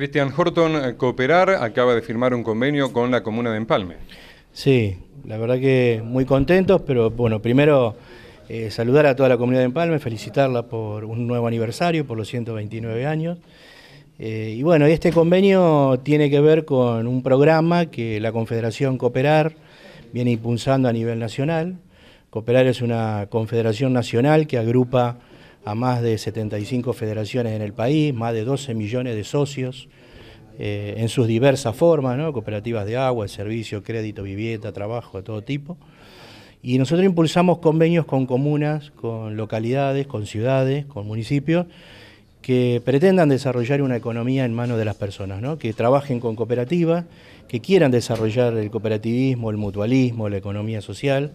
Cristian Horton, eh, Cooperar acaba de firmar un convenio con la comuna de Empalme. Sí, la verdad que muy contentos, pero bueno, primero eh, saludar a toda la comunidad de Empalme, felicitarla por un nuevo aniversario, por los 129 años. Eh, y bueno, este convenio tiene que ver con un programa que la Confederación Cooperar viene impulsando a nivel nacional. Cooperar es una confederación nacional que agrupa a más de 75 federaciones en el país, más de 12 millones de socios, eh, en sus diversas formas, cooperativas de agua, de servicio, crédito, vivienda, trabajo, de todo tipo. Y nosotros impulsamos convenios con comunas, con localidades, con ciudades, con municipios, que pretendan desarrollar una economía en manos de las personas, que trabajen con cooperativas, que quieran desarrollar el cooperativismo, el mutualismo, la economía social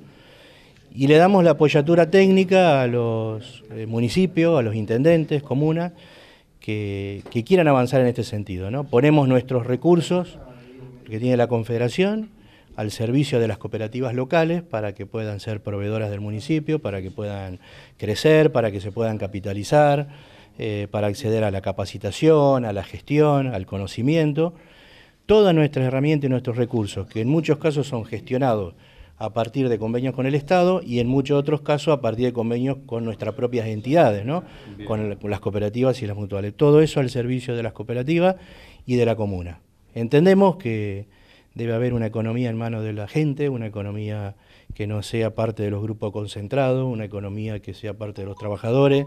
y le damos la apoyatura técnica a los eh, municipios, a los intendentes, comunas, que, quieran avanzar en este sentido. ¿no? Ponemos nuestros recursos que tiene la Confederación al servicio de las cooperativas locales para que puedan ser proveedoras del municipio, para que puedan crecer, para que se puedan capitalizar, eh, para acceder a la capacitación, a la gestión, al conocimiento. Todas nuestras herramientas y nuestros recursos, que en muchos casos son gestionados a partir de convenios con el Estado y en muchos otros casos a partir de convenios con nuestras propias entidades, ¿no? Con, con, las cooperativas y las mutuales. Todo eso al servicio de las cooperativas y de la comuna. Entendemos que debe haber una economía en manos de la gente, una economía que no sea parte de los grupos concentrados, una economía que sea parte de los trabajadores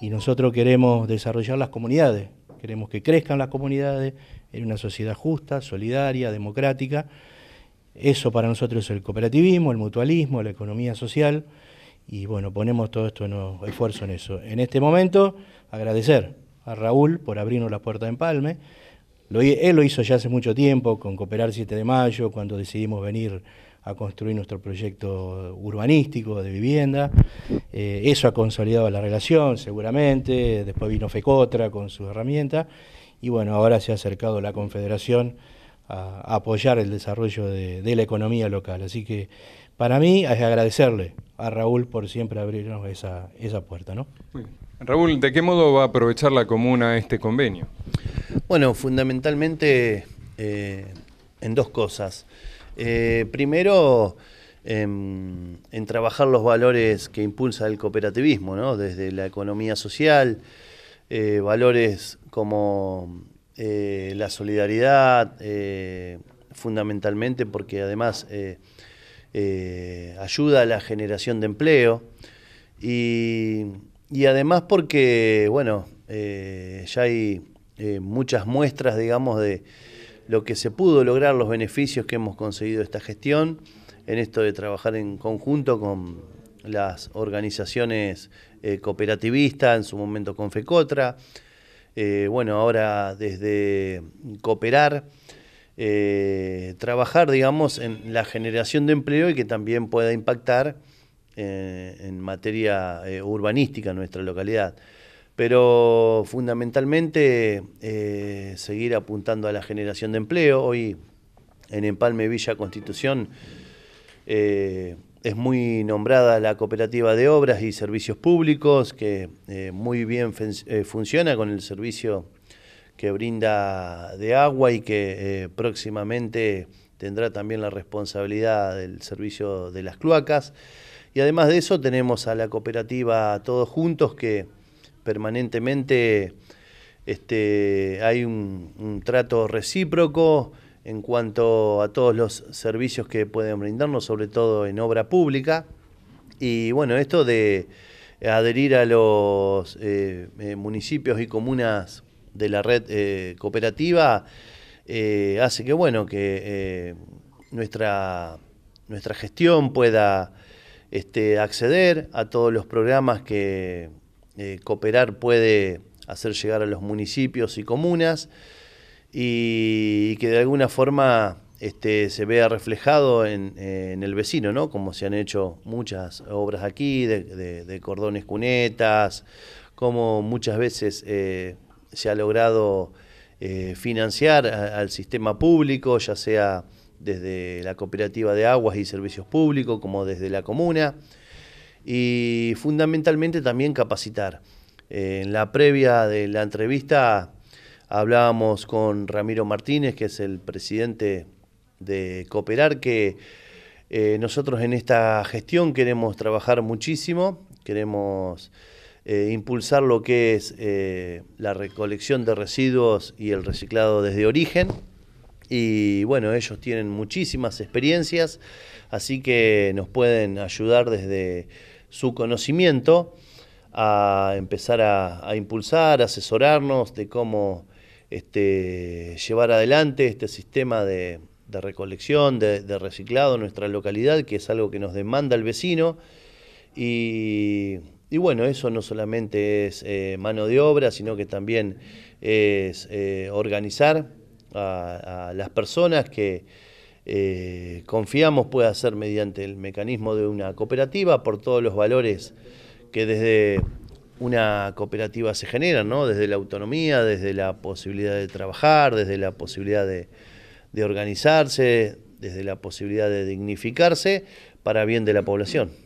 y nosotros queremos desarrollar las comunidades, queremos que crezcan las comunidades en una sociedad justa, solidaria, democrática eso para nosotros es el cooperativismo, el mutualismo, la economía social y bueno, ponemos todo esto en esfuerzo en eso. En este momento, agradecer a Raúl por abrirnos la puerta de Empalme. Lo, él lo hizo ya hace mucho tiempo con Cooperar 7 de Mayo, cuando decidimos venir a construir nuestro proyecto urbanístico de vivienda. Eh, eso ha consolidado la relación, seguramente. Después vino FECOTRA con su herramienta Y bueno, ahora se ha acercado la Confederación a, apoyar el desarrollo de, la economía local. Así que para mí es agradecerle a Raúl por siempre abrirnos esa, puerta. ¿no? Raúl, ¿de qué modo va a aprovechar la comuna este convenio? Bueno, fundamentalmente eh, en dos cosas. Eh, primero, em, en, trabajar los valores que impulsa el cooperativismo, ¿no? desde la economía social, eh, valores como eh, la solidaridad, eh, fundamentalmente porque además eh, ayuda a la generación de empleo y, además porque, bueno, ya hay muchas muestras, digamos, de lo que se pudo lograr, los beneficios que hemos conseguido esta gestión, en esto de trabajar en conjunto con las organizaciones cooperativistas, en su momento con FECOTRA, eh, bueno, ahora desde cooperar, eh, trabajar, digamos, en la generación de empleo y que también pueda impactar eh, en materia urbanística en nuestra localidad. Pero fundamentalmente seguir apuntando a la generación de empleo. Hoy en Empalme Villa Constitución es muy nombrada la cooperativa de obras y servicios públicos, que eh, muy bien eh, funciona con el servicio que brinda de agua y que eh, próximamente tendrá también la responsabilidad del servicio de las cloacas. Y además de eso tenemos a la cooperativa Todos Juntos, que permanentemente este, hay un trato recíproco en cuanto a todos los servicios que pueden brindarnos, sobre todo en obra pública. Y bueno, esto de adherir a los eh, eh, municipios y comunas de la red eh, cooperativa hace que bueno que nuestra, gestión pueda este, acceder a todos los programas que cooperar puede hacer llegar a los municipios y comunas y que de alguna forma este, se vea reflejado en, en, el vecino, ¿no? Como se han hecho muchas obras aquí, de, cordones cunetas, como muchas veces eh, se ha logrado eh, financiar al sistema público, ya sea desde la cooperativa de aguas y servicios públicos, como desde la comuna, y fundamentalmente también capacitar. Eh, en la previa de la entrevista Hablábamos con Ramiro Martínez, que es el presidente de Cooperar, que eh, nosotros en esta gestión queremos trabajar muchísimo, queremos eh, impulsar lo que es eh, la recolección de residuos y el reciclado desde origen. Y bueno, ellos tienen muchísimas experiencias, así que nos pueden ayudar desde su conocimiento a empezar a, a impulsar, asesorarnos de cómo este, llevar adelante este sistema de, recolección, de, reciclado en nuestra localidad, que es algo que nos demanda el vecino. Y, bueno, eso no solamente es eh, mano de obra, sino que también es eh, organizar a, las personas que eh, confiamos pueda hacer mediante el mecanismo de una cooperativa por todos los valores que desde una cooperativa se genera, ¿no? Desde la autonomía, desde la posibilidad de trabajar, desde la posibilidad de, de organizarse, desde la posibilidad de dignificarse para bien de la población.